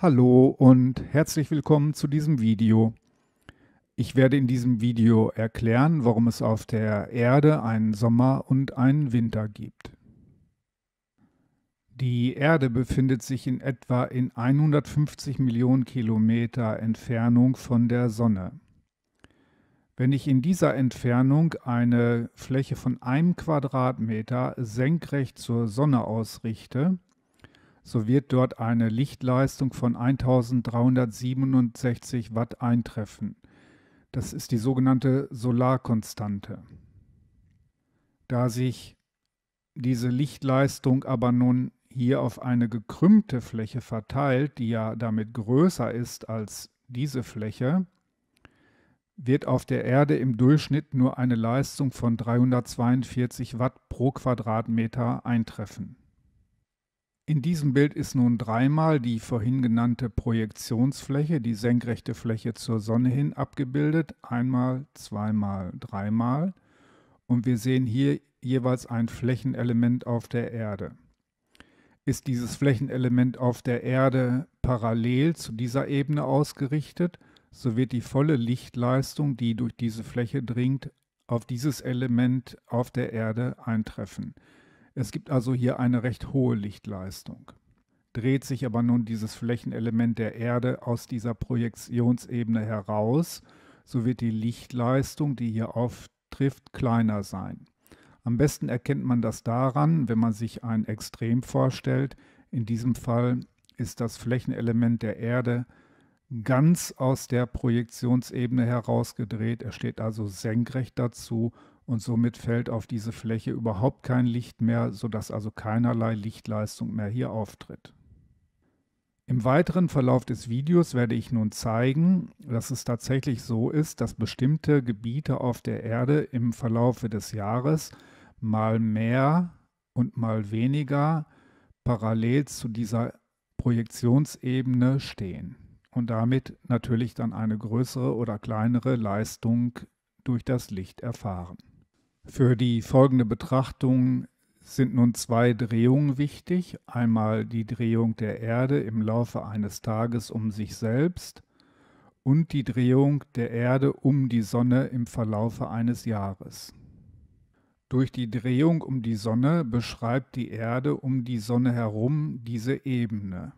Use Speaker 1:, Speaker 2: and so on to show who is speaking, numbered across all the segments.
Speaker 1: Hallo und herzlich willkommen zu diesem Video. Ich werde in diesem Video erklären, warum es auf der Erde einen Sommer und einen Winter gibt. Die Erde befindet sich in etwa in 150 Millionen Kilometer Entfernung von der Sonne. Wenn ich in dieser Entfernung eine Fläche von einem Quadratmeter senkrecht zur Sonne ausrichte, so wird dort eine Lichtleistung von 1367 Watt eintreffen. Das ist die sogenannte Solarkonstante. Da sich diese Lichtleistung aber nun hier auf eine gekrümmte Fläche verteilt, die ja damit größer ist als diese Fläche, wird auf der Erde im Durchschnitt nur eine Leistung von 342 Watt pro Quadratmeter eintreffen. In diesem Bild ist nun dreimal die vorhin genannte Projektionsfläche, die senkrechte Fläche zur Sonne hin abgebildet, einmal, zweimal, dreimal. Und wir sehen hier jeweils ein Flächenelement auf der Erde. Ist dieses Flächenelement auf der Erde parallel zu dieser Ebene ausgerichtet, so wird die volle Lichtleistung, die durch diese Fläche dringt, auf dieses Element auf der Erde eintreffen. Es gibt also hier eine recht hohe Lichtleistung. Dreht sich aber nun dieses Flächenelement der Erde aus dieser Projektionsebene heraus, so wird die Lichtleistung, die hier auftrifft, kleiner sein. Am besten erkennt man das daran, wenn man sich ein Extrem vorstellt. In diesem Fall ist das Flächenelement der Erde ganz aus der Projektionsebene herausgedreht. Er steht also senkrecht dazu und somit fällt auf diese Fläche überhaupt kein Licht mehr, sodass also keinerlei Lichtleistung mehr hier auftritt. Im weiteren Verlauf des Videos werde ich nun zeigen, dass es tatsächlich so ist, dass bestimmte Gebiete auf der Erde im Verlaufe des Jahres mal mehr und mal weniger parallel zu dieser Projektionsebene stehen und damit natürlich dann eine größere oder kleinere Leistung durch das Licht erfahren. Für die folgende Betrachtung sind nun zwei Drehungen wichtig. Einmal die Drehung der Erde im Laufe eines Tages um sich selbst und die Drehung der Erde um die Sonne im Verlaufe eines Jahres. Durch die Drehung um die Sonne beschreibt die Erde um die Sonne herum diese Ebene.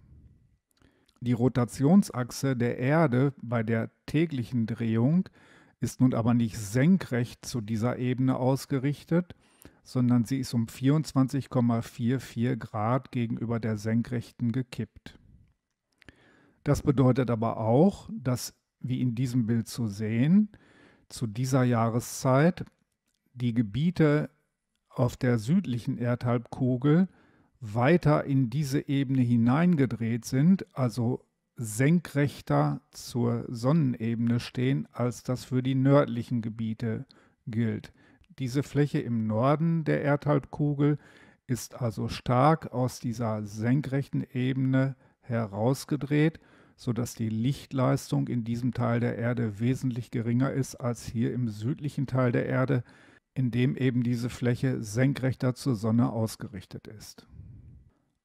Speaker 1: Die Rotationsachse der Erde bei der täglichen Drehung ist nun aber nicht senkrecht zu dieser Ebene ausgerichtet, sondern sie ist um 24,44 Grad gegenüber der senkrechten gekippt. Das bedeutet aber auch, dass, wie in diesem Bild zu sehen, zu dieser Jahreszeit die Gebiete auf der südlichen Erdhalbkugel weiter in diese Ebene hineingedreht sind, also senkrechter zur Sonnenebene stehen, als das für die nördlichen Gebiete gilt. Diese Fläche im Norden der Erdhalbkugel ist also stark aus dieser senkrechten Ebene herausgedreht, sodass die Lichtleistung in diesem Teil der Erde wesentlich geringer ist als hier im südlichen Teil der Erde, in dem eben diese Fläche senkrechter zur Sonne ausgerichtet ist.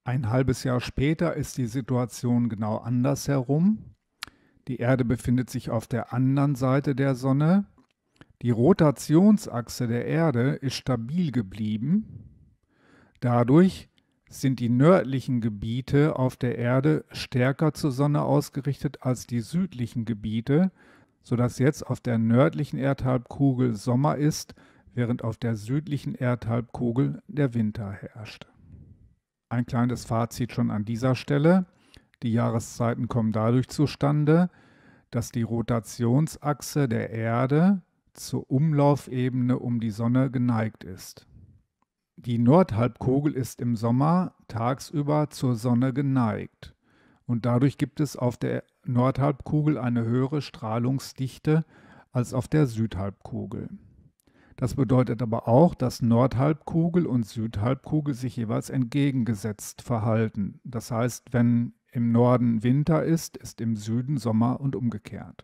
Speaker 1: Ein halbes Jahr später ist die Situation genau andersherum. Die Erde befindet sich auf der anderen Seite der Sonne. Die Rotationsachse der Erde ist stabil geblieben. Dadurch sind die nördlichen Gebiete auf der Erde stärker zur Sonne ausgerichtet als die südlichen Gebiete, sodass jetzt auf der nördlichen Erdhalbkugel Sommer ist, während auf der südlichen Erdhalbkugel der Winter herrscht. Ein kleines Fazit schon an dieser Stelle. Die Jahreszeiten kommen dadurch zustande, dass die Rotationsachse der Erde zur Umlaufebene um die Sonne geneigt ist. Die Nordhalbkugel ist im Sommer tagsüber zur Sonne geneigt und dadurch gibt es auf der Nordhalbkugel eine höhere Strahlungsdichte als auf der Südhalbkugel. Das bedeutet aber auch, dass Nordhalbkugel und Südhalbkugel sich jeweils entgegengesetzt verhalten. Das heißt, wenn im Norden Winter ist, ist im Süden Sommer und umgekehrt.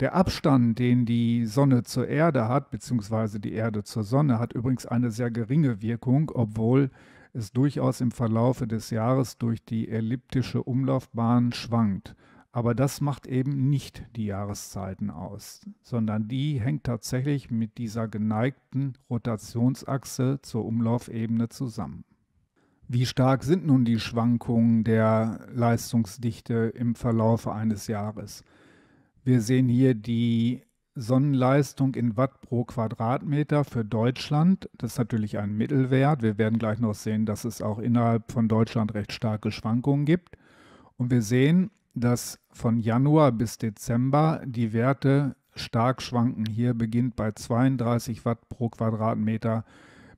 Speaker 1: Der Abstand, den die Sonne zur Erde hat, beziehungsweise die Erde zur Sonne, hat übrigens eine sehr geringe Wirkung, obwohl es durchaus im Verlaufe des Jahres durch die elliptische Umlaufbahn schwankt. Aber das macht eben nicht die Jahreszeiten aus, sondern die hängt tatsächlich mit dieser geneigten Rotationsachse zur Umlaufebene zusammen. Wie stark sind nun die Schwankungen der Leistungsdichte im Verlauf eines Jahres? Wir sehen hier die Sonnenleistung in Watt pro Quadratmeter für Deutschland. Das ist natürlich ein Mittelwert. Wir werden gleich noch sehen, dass es auch innerhalb von Deutschland recht starke Schwankungen gibt. Und wir sehen, dass von Januar bis Dezember die Werte stark schwanken. Hier beginnt bei 32 Watt pro Quadratmeter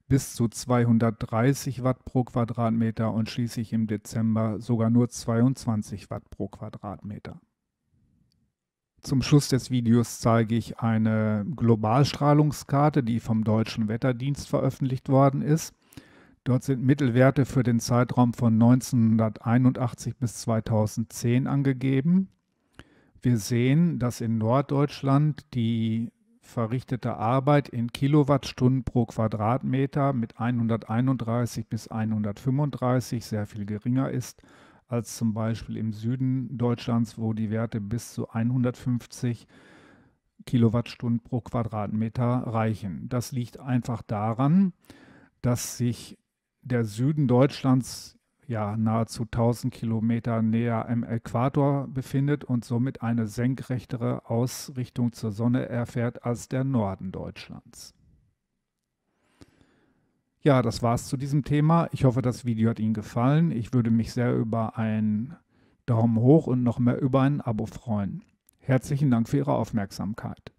Speaker 1: bis zu 230 Watt pro Quadratmeter und schließlich im Dezember sogar nur 22 Watt pro Quadratmeter. Zum Schluss des Videos zeige ich eine Globalstrahlungskarte, die vom Deutschen Wetterdienst veröffentlicht worden ist. Dort sind Mittelwerte für den Zeitraum von 1981 bis 2010 angegeben. Wir sehen, dass in Norddeutschland die verrichtete Arbeit in Kilowattstunden pro Quadratmeter mit 131 bis 135 sehr viel geringer ist als zum Beispiel im Süden Deutschlands, wo die Werte bis zu 150 Kilowattstunden pro Quadratmeter reichen. Das liegt einfach daran, dass sich der Süden Deutschlands ja nahezu 1000 Kilometer näher am Äquator befindet und somit eine senkrechtere Ausrichtung zur Sonne erfährt als der Norden Deutschlands. Ja, das war's zu diesem Thema. Ich hoffe, das Video hat Ihnen gefallen. Ich würde mich sehr über einen Daumen hoch und noch mehr über ein Abo freuen. Herzlichen Dank für Ihre Aufmerksamkeit.